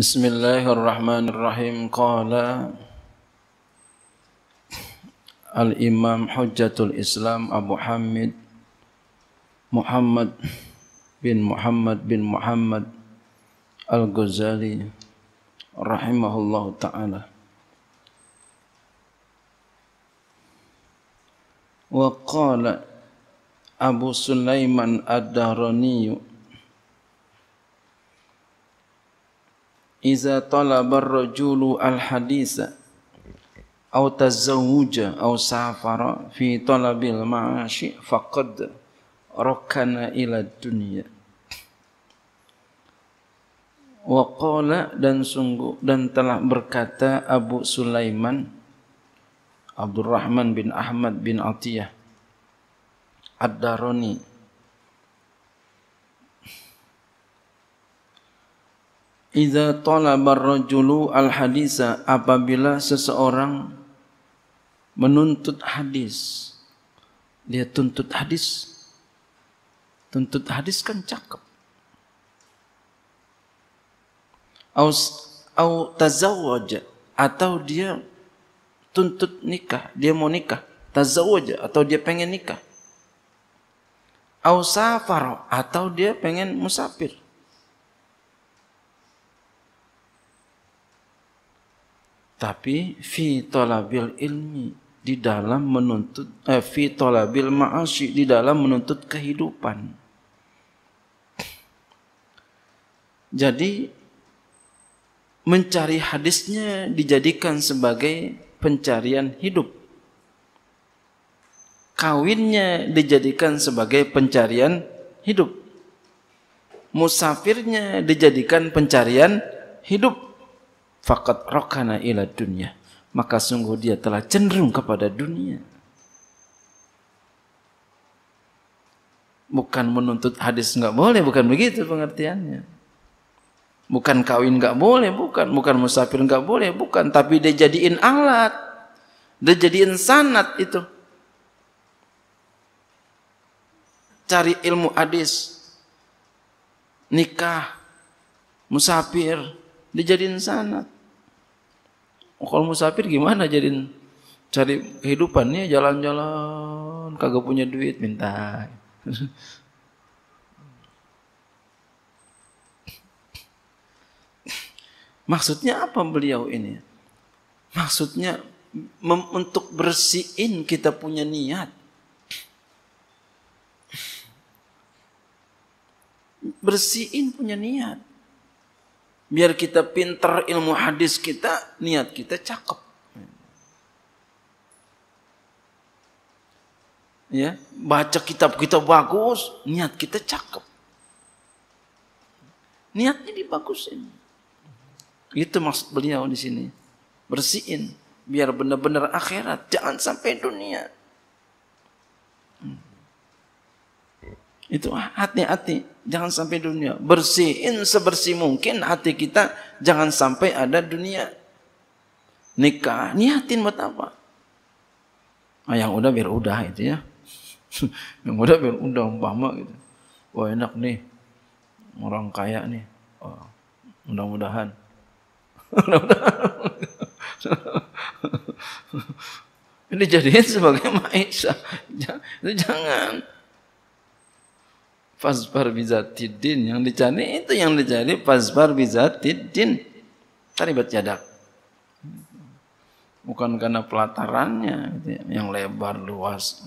بسم الله الرحمن الرحيم قال الإمام حجة الإسلام أبو حمد محمد بن محمد بن محمد الغزالي رحمه الله تعالى وقال أبو سليمان الدهراني iza talab ar-rajulu al haditha aw tazawwaja aw safara fi talabil ma'ashi faqad rakana ila dunya wa qala dan sungguh dan telah berkata Abu Sulaiman Abdurrahman bin Ahmad bin Atiyah Ad-Darani Iza talaba barrojulu al hadisa apabila seseorang menuntut hadis dia tuntut hadis tuntut hadis kan cakep Aus, au tazawwaj atau dia tuntut nikah dia mau nikah tazawwaj atau dia pengen nikah Aus safar atau dia pengen musafir tapi fi talabil ilmi di dalam menuntut eh, fi talabil ma'asyi di dalam menuntut kehidupan. Jadi mencari hadisnya dijadikan sebagai pencarian hidup. Kawinnya dijadikan sebagai pencarian hidup. Musafirnya dijadikan pencarian hidup Fakat rokana ila dunia. Maka sungguh dia telah cenderung kepada dunia. Bukan menuntut hadis nggak boleh, bukan begitu pengertiannya. Bukan kawin nggak boleh, bukan. Bukan musafir nggak boleh, bukan. Tapi dia jadiin alat. Dia jadiin sanat itu. Cari ilmu hadis. Nikah. Musafir. Dijadiin sanat. Oh, kalau musafir gimana jadi cari kehidupannya jalan-jalan kagak punya duit minta. Maksudnya apa beliau ini? Maksudnya untuk bersihin kita punya niat. Bersihin punya niat biar kita pinter ilmu hadis kita, niat kita cakep. Ya, baca kitab kita bagus, niat kita cakep. Niatnya dibagusin. Itu maksud beliau di sini. Bersihin biar benar-benar akhirat, jangan sampai dunia. Itu hati-hati, jangan sampai dunia. Bersihin sebersih mungkin hati kita, jangan sampai ada dunia. Nikah, niatin buat apa? Nah, yang udah biar udah itu ya. yang udah biar udah umpama gitu. Wah enak nih, orang kaya nih. Oh, mudah-mudahan. Ini jadinya sebagai maisha. Itu jangan. Fasbar bizatidin yang dicari itu yang dicari fasbar bizatidin terlibat jadak bukan karena pelatarannya gitu ya. yang lebar luas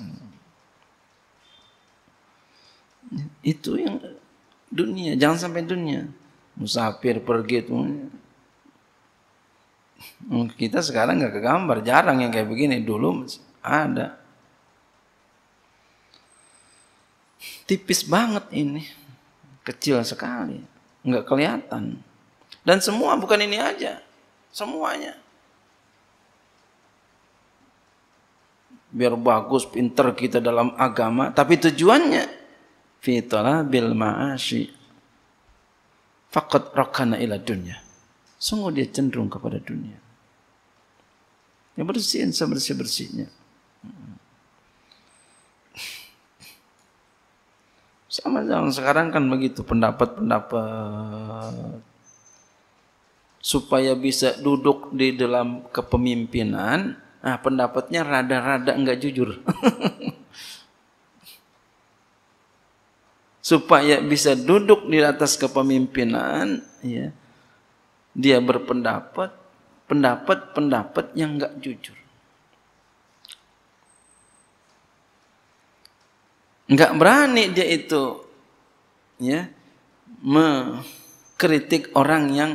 itu yang dunia jangan sampai dunia musafir pergi itu kita sekarang nggak kegambar jarang yang kayak begini dulu ada tipis banget ini. Kecil sekali. Nggak kelihatan. Dan semua bukan ini aja. Semuanya. Biar bagus, pinter kita dalam agama. Tapi tujuannya. Fitolah bil maashi Fakat rokana ila dunia Sungguh dia cenderung kepada dunia. Yang bersihin sebersih-bersihnya. Sama yang sekarang kan begitu pendapat-pendapat. Supaya bisa duduk di dalam kepemimpinan, nah pendapatnya rada-rada enggak jujur. supaya bisa duduk di atas kepemimpinan, ya, dia berpendapat, pendapat-pendapat yang enggak jujur. nggak berani dia itu ya mengkritik orang yang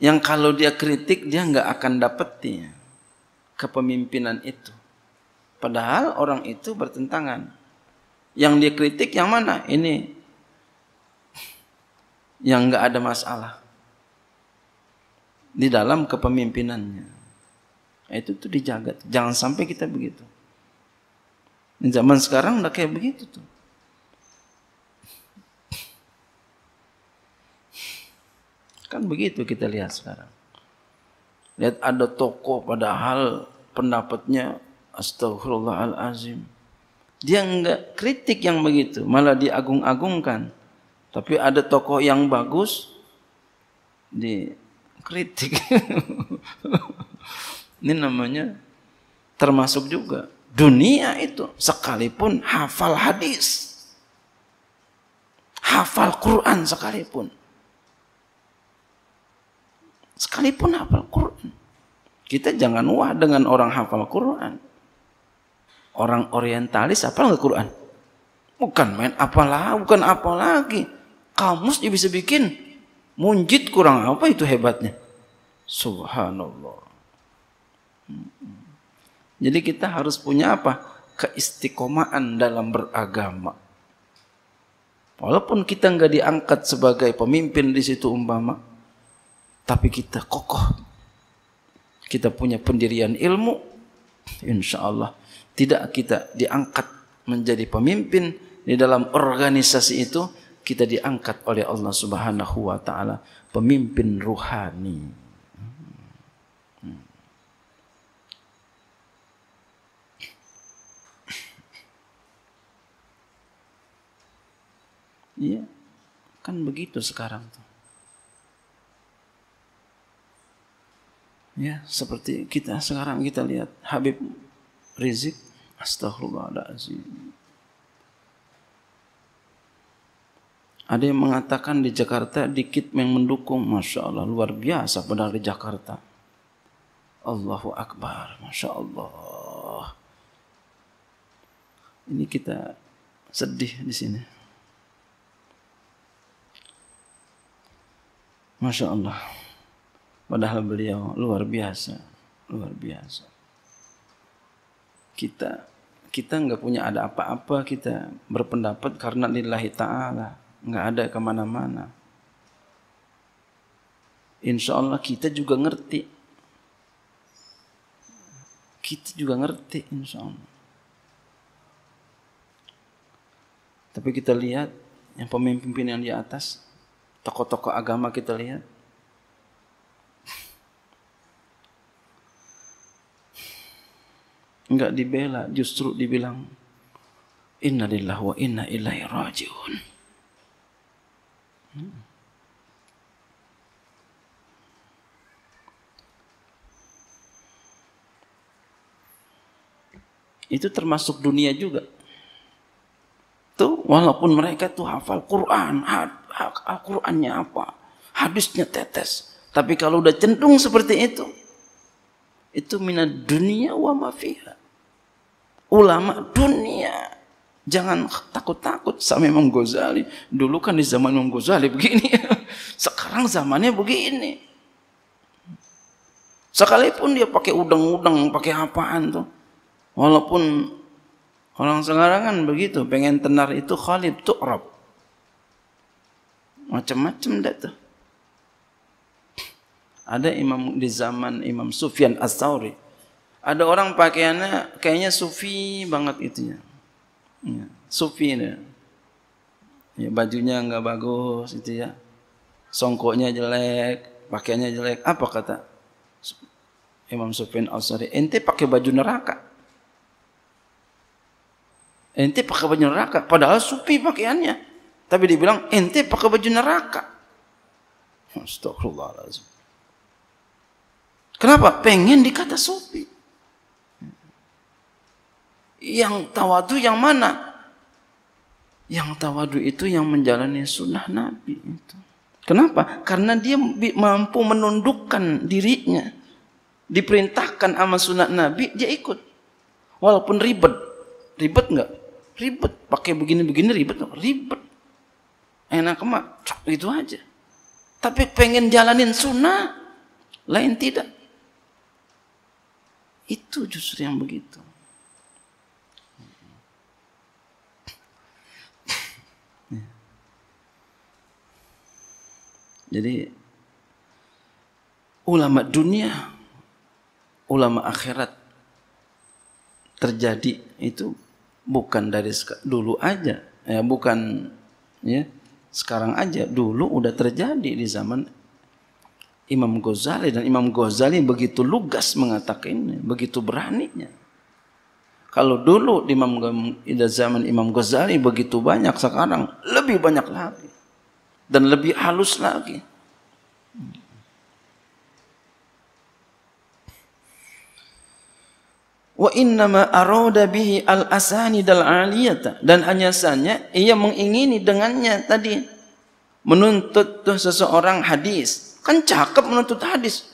yang kalau dia kritik dia nggak akan dapetnya kepemimpinan itu padahal orang itu bertentangan yang dia kritik yang mana ini yang nggak ada masalah di dalam kepemimpinannya itu tuh dijaga jangan sampai kita begitu Zaman sekarang udah kayak begitu tuh. Kan begitu kita lihat sekarang. Lihat ada tokoh padahal pendapatnya astagfirullahalazim. Dia enggak kritik yang begitu, malah diagung-agungkan. Tapi ada tokoh yang bagus dikritik. Ini namanya termasuk juga dunia itu sekalipun hafal hadis hafal Quran sekalipun sekalipun hafal Quran kita jangan wah dengan orang hafal Quran orang orientalis hafal nggak Quran bukan main apalah bukan apalagi kamus juga bisa bikin munjid kurang apa itu hebatnya subhanallah hmm. Jadi kita harus punya apa? Keistiqomahan dalam beragama. Walaupun kita nggak diangkat sebagai pemimpin di situ umpama, tapi kita kokoh. Kita punya pendirian ilmu, insya Allah tidak kita diangkat menjadi pemimpin di dalam organisasi itu, kita diangkat oleh Allah Subhanahu wa taala, pemimpin ruhani. Iya. Kan begitu sekarang tuh. Ya, seperti kita sekarang kita lihat Habib Rizik Astagfirullahaladzim. Ada yang mengatakan di Jakarta dikit yang mendukung. Masya Allah, luar biasa benar di Jakarta. Allahu Akbar, Masya Allah. Ini kita sedih di sini. Masya Allah. Padahal beliau luar biasa, luar biasa. Kita kita nggak punya ada apa-apa kita berpendapat karena lillahi ta'ala nggak ada kemana-mana insya Allah kita juga ngerti kita juga ngerti insya Allah tapi kita lihat yang pemimpin-pemimpin yang di atas tokoh-tokoh agama kita lihat. Enggak dibela, justru dibilang inna lillahi wa inna ilaihi rajiun. Hmm. Itu termasuk dunia juga. Tuh, walaupun mereka tuh hafal Quran, Al-Qur'annya apa, hadisnya tetes. Tapi kalau udah cendung seperti itu, itu minat dunia wa mafiha. Ulama dunia. Jangan takut-takut sama Imam Ghazali. Dulu kan di zaman Imam Ghazali begini. Sekarang zamannya begini. Sekalipun dia pakai udang-udang, pakai apaan tuh. Walaupun orang sekarang kan begitu, pengen tenar itu khalib, Tu'rab. Macam-macam dah tu. Ada imam di zaman Imam Sufyan As-Sawri. Ada orang pakaiannya kayaknya sufi banget itunya. Ya, sufi ini. ya bajunya enggak bagus itu ya. Songkoknya jelek, pakaiannya jelek. Apa kata Imam Sufyan As-Sawri? Ente pakai baju neraka. Ente pakai baju neraka padahal sufi pakaiannya. Tapi dibilang ente pakai baju neraka. Astagfirullahaladzim. Kenapa? Pengen dikata sopi. Yang tawadu yang mana? Yang tawadu itu yang menjalani sunnah Nabi. Itu. Kenapa? Karena dia mampu menundukkan dirinya. Diperintahkan sama sunnah Nabi, dia ikut. Walaupun ribet. Ribet enggak? Ribet. Pakai begini-begini ribet Ribet enak mah itu aja tapi pengen jalanin sunnah lain tidak itu justru yang begitu jadi ulama dunia ulama akhirat terjadi itu bukan dari dulu aja ya bukan ya sekarang aja dulu udah terjadi di zaman Imam Ghazali dan Imam Ghazali begitu lugas mengatakan begitu beraninya. Kalau dulu di zaman Imam Ghazali begitu banyak, sekarang lebih banyak lagi dan lebih halus lagi. wa innama arada bihi al asani dal aliyata dan hanya saja ia mengingini dengannya tadi menuntut tuh seseorang hadis kan cakep menuntut hadis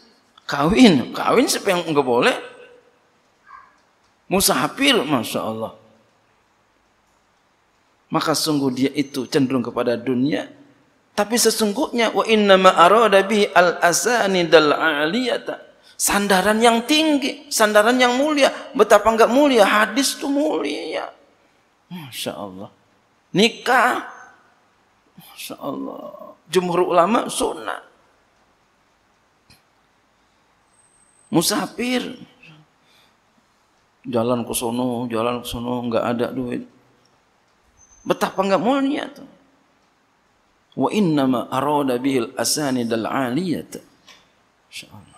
kawin kawin siapa yang enggak boleh musafir masya Allah maka sungguh dia itu cenderung kepada dunia tapi sesungguhnya wa innama arada bihi al asani dal aliyata sandaran yang tinggi, sandaran yang mulia. Betapa enggak mulia hadis itu mulia. Masya Allah. Nikah. Masya Allah. Jumhur ulama sunnah. Musafir. Jalan ke sana, jalan ke sana. enggak ada duit. Betapa enggak mulia itu. Wa innama arada bihil asani dal Masya Allah.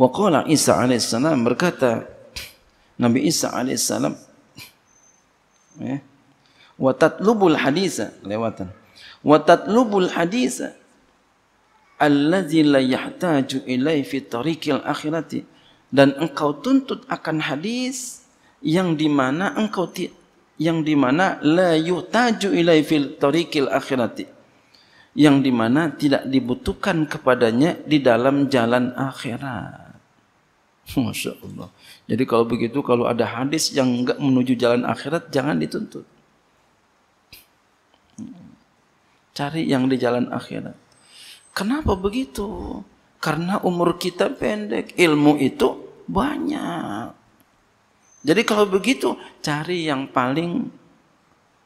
Wa qala Isa alaihi salam berkata Nabi Isa alaihi salam ya. Wa tatlubul haditsa lewatan. Wa tatlubul haditsa allazi la yahtaju ilai fi tariqil akhirati dan engkau tuntut akan hadis yang di mana engkau ti, yang di mana la yutaju ilai fil tariqil akhirati yang di mana tidak dibutuhkan kepadanya di dalam jalan akhirat Masya Allah. Jadi kalau begitu kalau ada hadis yang enggak menuju jalan akhirat jangan dituntut. Cari yang di jalan akhirat. Kenapa begitu? Karena umur kita pendek, ilmu itu banyak. Jadi kalau begitu cari yang paling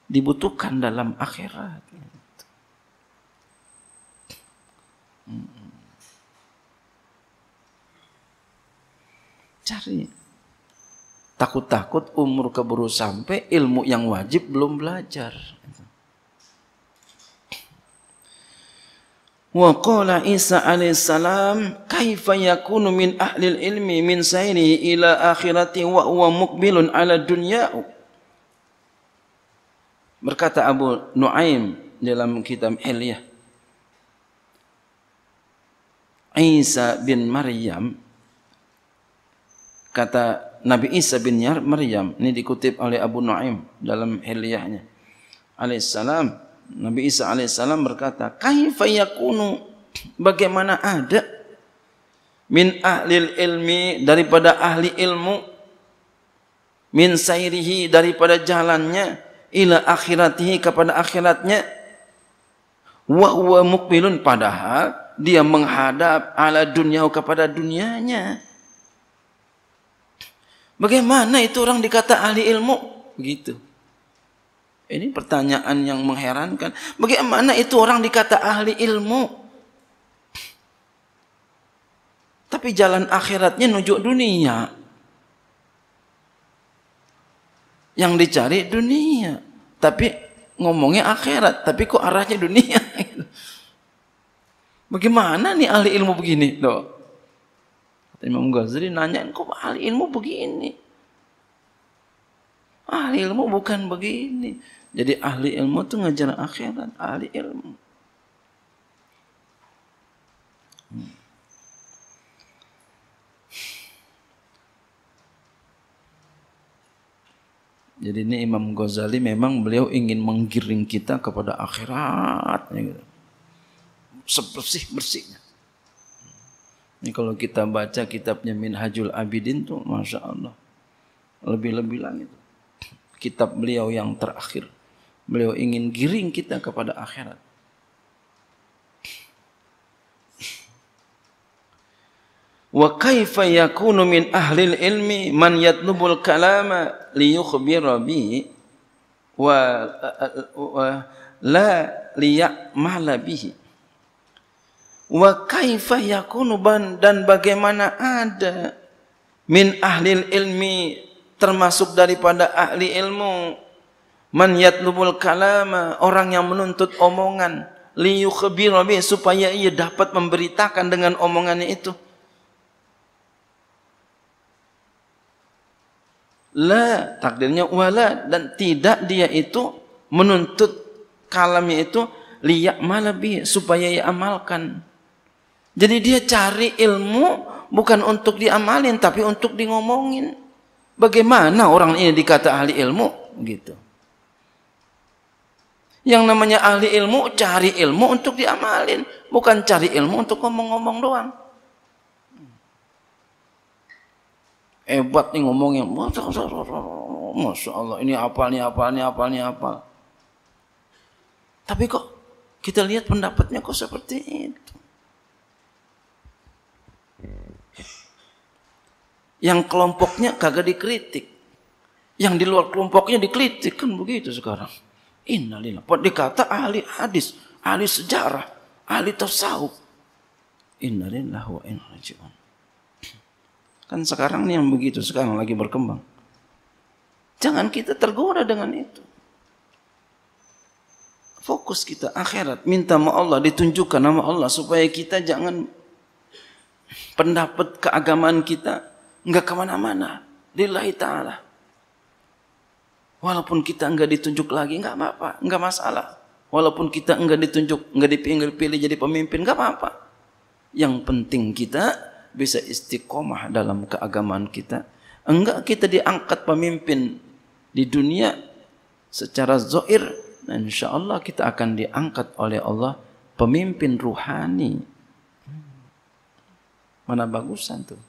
dibutuhkan dalam akhirat. Hmm. Cari. Takut-takut umur keburu sampai ilmu yang wajib belum belajar. Wa qala Isa alaihissalam kaifa yakunu min ahli ilmi min sayri ila akhirati wa huwa mukbilun ala dunya Berkata Abu Nuaim dalam kitab Ilyah Isa bin Maryam kata Nabi Isa bin Yar Maryam ini dikutip oleh Abu Nuaim dalam hilyahnya alaihissalam Nabi Isa alaihissalam berkata kaifa yakunu bagaimana ada min ahli ilmi daripada ahli ilmu min sairihi daripada jalannya ila akhiratihi kepada akhiratnya wa huwa mukmilun padahal dia menghadap ala dunia kepada dunianya Bagaimana itu orang dikata ahli ilmu? Begitu. Ini pertanyaan yang mengherankan. Bagaimana itu orang dikata ahli ilmu? Tapi jalan akhiratnya nunjuk dunia. Yang dicari dunia. Tapi ngomongnya akhirat. Tapi kok arahnya dunia? Bagaimana nih ahli ilmu begini? Loh. Imam Ghazali nanya, kok ahli ilmu begini? Ahli ilmu bukan begini. Jadi ahli ilmu itu ngejar akhirat, ahli ilmu. Jadi ini Imam Ghazali memang beliau ingin menggiring kita kepada akhirat. Ya gitu. Sebersih-bersihnya. Ini kalau kita baca kitabnya Minhajul Abidin tuh Masya Allah. Lebih-lebih langit. Kitab beliau yang terakhir. Beliau ingin giring kita kepada akhirat. Wa kaifa yakunu min ahlil ilmi man yatlubul kalama liyukhbira bi wa la liya'mala bihi Wa kaifa yakunu dan bagaimana ada min ahlil ilmi termasuk daripada ahli ilmu man yatlubul kalama orang yang menuntut omongan li yukhbiru supaya ia dapat memberitakan dengan omongannya itu la takdirnya wala dan tidak dia itu menuntut kalamnya itu liyak malabi supaya ia amalkan jadi dia cari ilmu bukan untuk diamalin tapi untuk di ngomongin. Bagaimana orang ini dikata ahli ilmu gitu. Yang namanya ahli ilmu cari ilmu untuk diamalin, bukan cari ilmu untuk ngomong-ngomong doang. Hebat nih ngomongnya. Masya Allah, ini apa ini apa ini apa ini apa. Tapi kok kita lihat pendapatnya kok seperti itu. Yang kelompoknya kagak dikritik. Yang di luar kelompoknya dikritik. Kan begitu sekarang. Innalillah. Dikata ahli hadis, ahli sejarah, ahli tasawuf. Innalillah wa inna raji'un. Kan sekarang nih yang begitu sekarang lagi berkembang. Jangan kita tergoda dengan itu. Fokus kita akhirat, minta sama Allah, ditunjukkan nama Allah supaya kita jangan pendapat keagamaan kita nggak kemana-mana. Lillahi ta'ala. Walaupun kita nggak ditunjuk lagi, nggak apa-apa, nggak masalah. Walaupun kita nggak ditunjuk, nggak dipilih, pilih jadi pemimpin, nggak apa-apa. Yang penting kita bisa istiqomah dalam keagamaan kita. Enggak kita diangkat pemimpin di dunia secara zoir. Nah, insya Allah kita akan diangkat oleh Allah pemimpin ruhani. Mana bagusan tuh?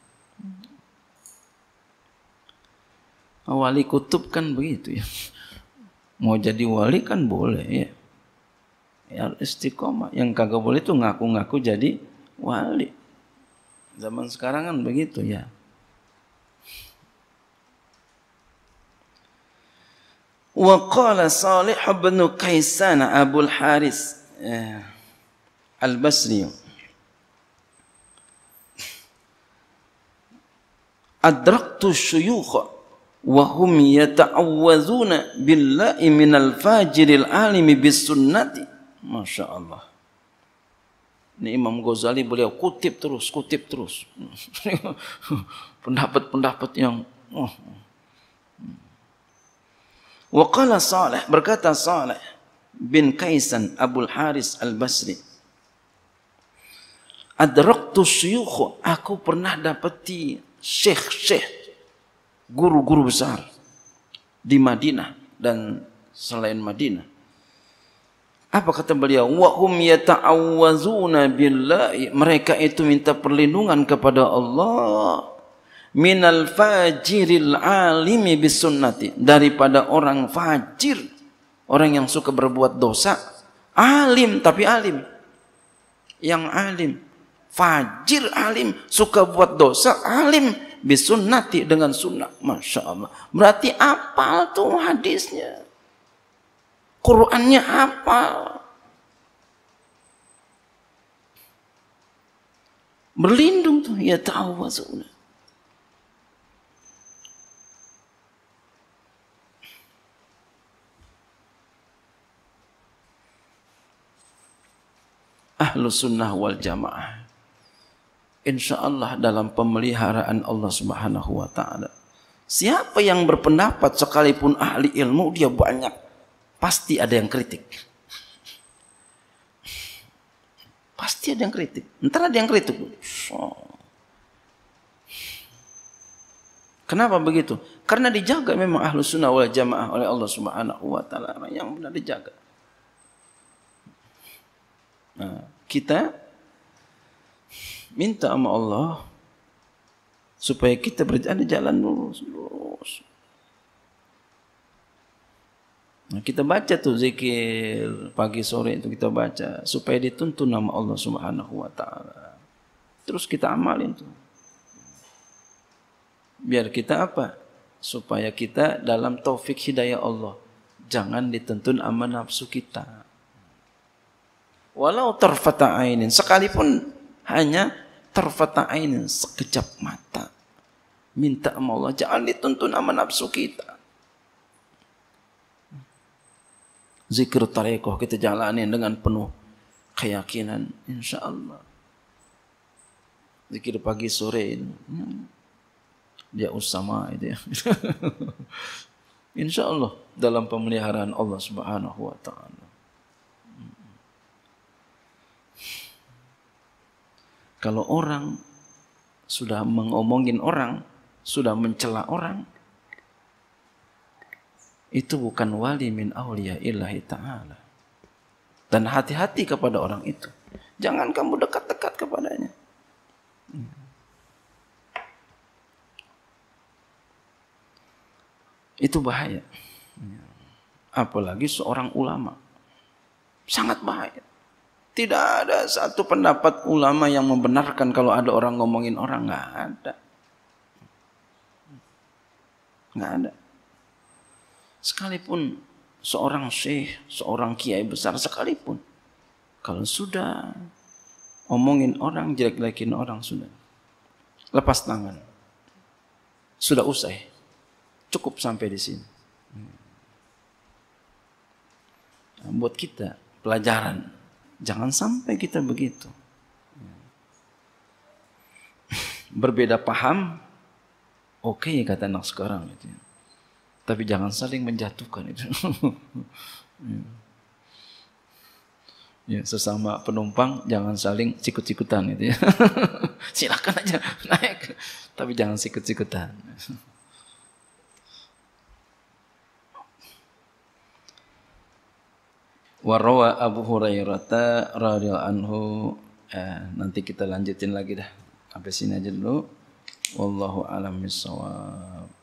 Wali kutub kan begitu ya. Mau jadi wali kan boleh ya. Ya istiqomah. Yang kagak boleh itu ngaku-ngaku jadi wali. Zaman sekarang kan begitu ya. Wa qala Salih bin Kaisan Abu Haris ya, Al-Basri. Adraktu syuyukh wahum yata'awwazuna billahi minal fajiril alimi bis sunnati Masya Allah ini Imam Ghazali beliau kutip terus, kutip terus. Pendapat-pendapat yang oh. Waqala Saleh berkata salih bin Kaisan Abdul Haris Al-Basri Adraktu syuyukh aku pernah dapati syekh-syekh guru-guru besar di Madinah dan selain Madinah. Apa kata beliau? Wa hum yata'awwazuna billahi. Mereka itu minta perlindungan kepada Allah minal fajiril alimi bisunnati daripada orang fajir, orang yang suka berbuat dosa, alim tapi alim. Yang alim, fajir alim, suka buat dosa, alim bisunnati dengan sunnah. Masya Allah. Berarti apal tuh hadisnya. Qurannya apal. Berlindung tuh. Ya tahu ta'awazuna. Ahlu sunnah wal jamaah insyaallah dalam pemeliharaan Allah Subhanahu Siapa yang berpendapat sekalipun ahli ilmu dia banyak, pasti ada yang kritik. Pasti ada yang kritik. Entar ada yang kritik. Kenapa begitu? Karena dijaga memang ahlu sunnah wal jamaah oleh Allah subhanahu wa ta'ala yang benar dijaga. Nah, kita minta sama Allah supaya kita berjalan jalan lurus lurus nah, kita baca tu zikir pagi sore itu kita baca supaya dituntun nama Allah Subhanahu wa taala terus kita amalin tuh biar kita apa supaya kita dalam taufik hidayah Allah jangan dituntun sama nafsu kita walau terfataainin sekalipun hanya tarfata ainin sekejap mata. Minta sama Allah, jangan dituntun sama nafsu kita. Zikir tarikhah kita jalani dengan penuh keyakinan. InsyaAllah. Zikir pagi sore ini. Hmm, dia usama itu ya. InsyaAllah dalam pemeliharaan Allah subhanahu wa ta'ala. Kalau orang sudah mengomongin orang, sudah mencela orang, itu bukan wali min aulia illahi ta'ala. Dan hati-hati kepada orang itu. Jangan kamu dekat-dekat kepadanya. Itu bahaya. Apalagi seorang ulama. Sangat bahaya. Tidak ada satu pendapat ulama yang membenarkan kalau ada orang ngomongin orang. Nggak ada. Nggak ada. Sekalipun seorang syekh, seorang kiai besar sekalipun. Kalau sudah ngomongin orang, jelek-jelekin orang sudah. Lepas tangan. Sudah usai. Cukup sampai di sini. Nah, buat kita pelajaran Jangan sampai kita begitu. Berbeda paham, oke okay, ya kata anak sekarang. Gitu. Ya. Tapi jangan saling menjatuhkan itu. ya, sesama penumpang jangan saling sikut-sikutan itu ya. Silakan aja naik, tapi jangan sikut-sikutan. Warawa Abu Hurairah radhiyallahu anhu. Eh, nanti kita lanjutin lagi dah. Sampai sini aja dulu. Wallahu alam bisawab.